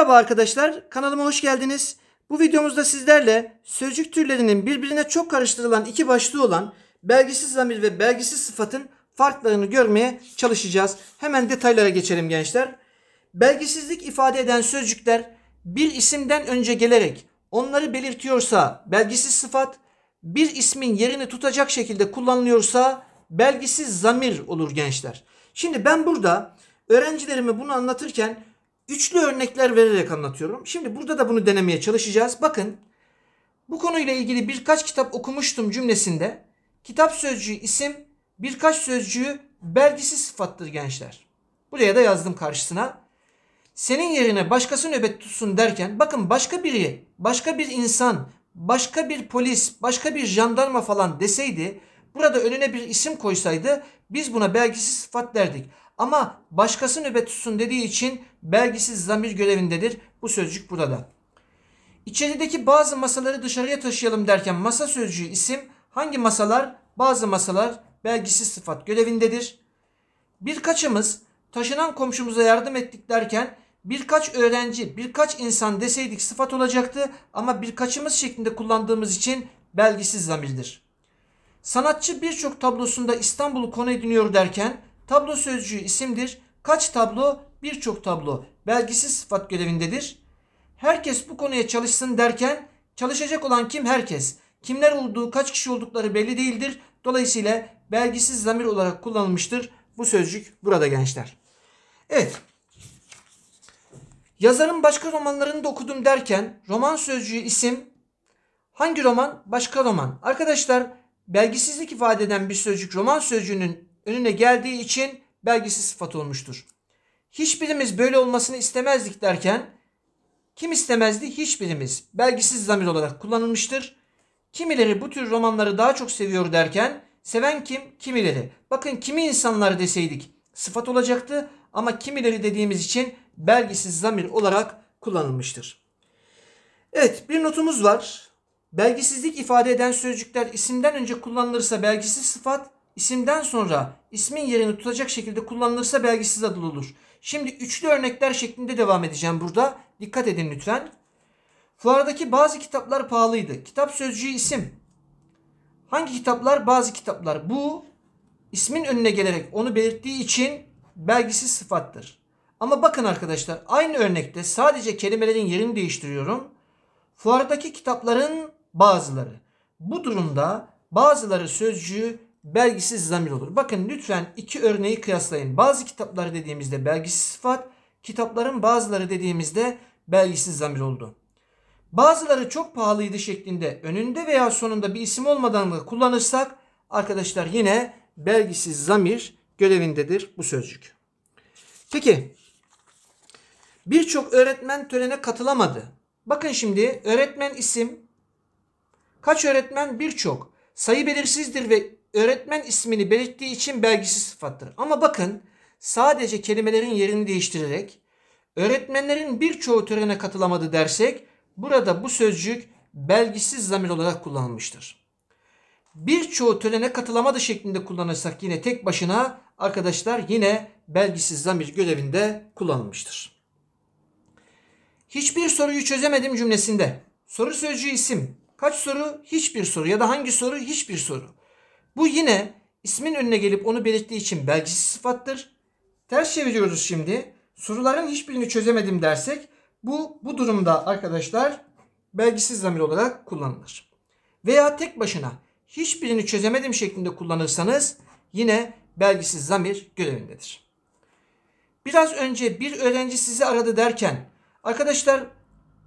Merhaba arkadaşlar, kanalıma hoş geldiniz. Bu videomuzda sizlerle sözcük türlerinin birbirine çok karıştırılan iki başlığı olan belgisiz zamir ve belgisiz sıfatın farklarını görmeye çalışacağız. Hemen detaylara geçelim gençler. Belgisizlik ifade eden sözcükler bir isimden önce gelerek onları belirtiyorsa belgisiz sıfat, bir ismin yerini tutacak şekilde kullanılıyorsa belgisiz zamir olur gençler. Şimdi ben burada öğrencilerime bunu anlatırken Üçlü örnekler vererek anlatıyorum. Şimdi burada da bunu denemeye çalışacağız. Bakın bu konuyla ilgili birkaç kitap okumuştum cümlesinde kitap sözcüğü isim birkaç sözcüğü belgisi sıfattır gençler. Buraya da yazdım karşısına. Senin yerine başkası nöbet tutsun derken bakın başka biri, başka bir insan, başka bir polis, başka bir jandarma falan deseydi burada önüne bir isim koysaydı biz buna belgisiz sıfat derdik. Ama başkası nöbet tutsun dediği için belgisiz zamir görevindedir. Bu sözcük burada. İçerideki bazı masaları dışarıya taşıyalım derken masa sözcüğü isim hangi masalar? Bazı masalar belgisiz sıfat görevindedir. Birkaçımız taşınan komşumuza yardım ettik derken birkaç öğrenci, birkaç insan deseydik sıfat olacaktı ama birkaçımız şeklinde kullandığımız için belgisiz zamirdir. Sanatçı birçok tablosunda İstanbul'u konu ediniyor derken Tablo sözcüğü isimdir. Kaç tablo? Birçok tablo. Belgisiz sıfat görevindedir. Herkes bu konuya çalışsın derken çalışacak olan kim? Herkes. Kimler olduğu, kaç kişi oldukları belli değildir. Dolayısıyla belgisiz zamir olarak kullanılmıştır bu sözcük burada gençler. Evet. Yazarın başka romanlarını da okudum derken roman sözcüğü isim hangi roman? Başka roman. Arkadaşlar belgisizlik ifade eden bir sözcük roman sözcüğünün önüne geldiği için belgisi sıfat olmuştur. Hiçbirimiz böyle olmasını istemezdik derken kim istemezdi? Hiçbirimiz. Belgisiz zamir olarak kullanılmıştır. Kimileri bu tür romanları daha çok seviyor derken seven kim? Kimileri. Bakın kimi insanlar deseydik sıfat olacaktı ama kimileri dediğimiz için belgisiz zamir olarak kullanılmıştır. Evet bir notumuz var. Belgisizlik ifade eden sözcükler isimden önce kullanılırsa belgisiz sıfat, İsimden sonra ismin yerini tutacak şekilde kullanılırsa belgisiz adıl olur. Şimdi üçlü örnekler şeklinde devam edeceğim burada. Dikkat edin lütfen. Fuardaki bazı kitaplar pahalıydı. Kitap sözcüğü isim. Hangi kitaplar? Bazı kitaplar. Bu ismin önüne gelerek onu belirttiği için belgisiz sıfattır. Ama bakın arkadaşlar aynı örnekte sadece kelimelerin yerini değiştiriyorum. Fuardaki kitapların bazıları. Bu durumda bazıları sözcüğü belgisiz zamir olur. Bakın lütfen iki örneği kıyaslayın. Bazı kitaplar dediğimizde belgisiz sıfat, kitapların bazıları dediğimizde belgisiz zamir oldu. Bazıları çok pahalıydı şeklinde önünde veya sonunda bir isim olmadan da kullanırsak arkadaşlar yine belgisiz zamir görevindedir bu sözcük. Peki birçok öğretmen törene katılamadı. Bakın şimdi öğretmen isim kaç öğretmen birçok sayı belirsizdir ve öğretmen ismini belirttiği için belgisiz sıfattır. Ama bakın sadece kelimelerin yerini değiştirerek öğretmenlerin birçoğu törene katılamadı dersek burada bu sözcük belgisiz zamir olarak kullanılmıştır. Birçoğu törene katılamadı şeklinde kullanırsak yine tek başına arkadaşlar yine belgisiz zamir görevinde kullanılmıştır. Hiçbir soruyu çözemedim cümlesinde. Soru sözcüğü isim. Kaç soru? Hiçbir soru. Ya da hangi soru? Hiçbir soru. Bu yine ismin önüne gelip onu belirttiği için belgisiz sıfattır. Ters çeviriyoruz şimdi. Soruların hiçbirini çözemedim dersek bu bu durumda arkadaşlar belgisiz zamir olarak kullanılır. Veya tek başına hiçbirini çözemedim şeklinde kullanırsanız yine belgisiz zamir görevindedir. Biraz önce bir öğrenci sizi aradı derken arkadaşlar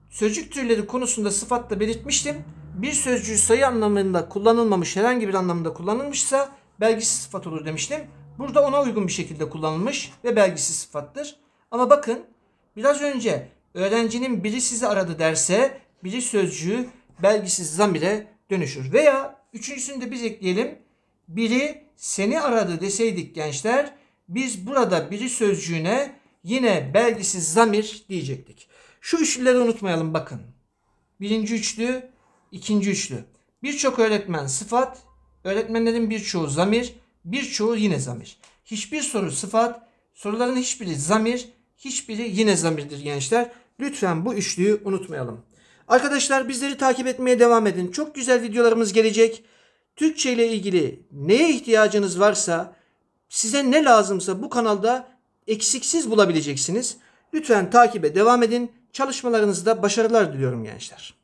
sözcük türleri konusunda sıfatla belirtmiştim bir sözcüğü sayı anlamında kullanılmamış herhangi bir anlamında kullanılmışsa belgisiz sıfat olur demiştim. Burada ona uygun bir şekilde kullanılmış ve belgisiz sıfattır. Ama bakın biraz önce öğrencinin biri sizi aradı derse biri sözcüğü belgisiz zamire dönüşür. Veya üçüncüsünü de biz ekleyelim. Biri seni aradı deseydik gençler biz burada biri sözcüğüne yine belgisiz zamir diyecektik. Şu üçlüleri unutmayalım bakın. Birinci üçlü ikinci üçlü. Birçok öğretmen sıfat, öğretmenlerin birçoğu zamir, birçoğu yine zamir. Hiçbir soru sıfat, soruların hiçbiri zamir, hiçbiri yine zamirdir gençler. Lütfen bu üçlüyü unutmayalım. Arkadaşlar bizleri takip etmeye devam edin. Çok güzel videolarımız gelecek. Türkçe ile ilgili neye ihtiyacınız varsa, size ne lazımsa bu kanalda eksiksiz bulabileceksiniz. Lütfen takibe devam edin. Çalışmalarınızda başarılar diliyorum gençler.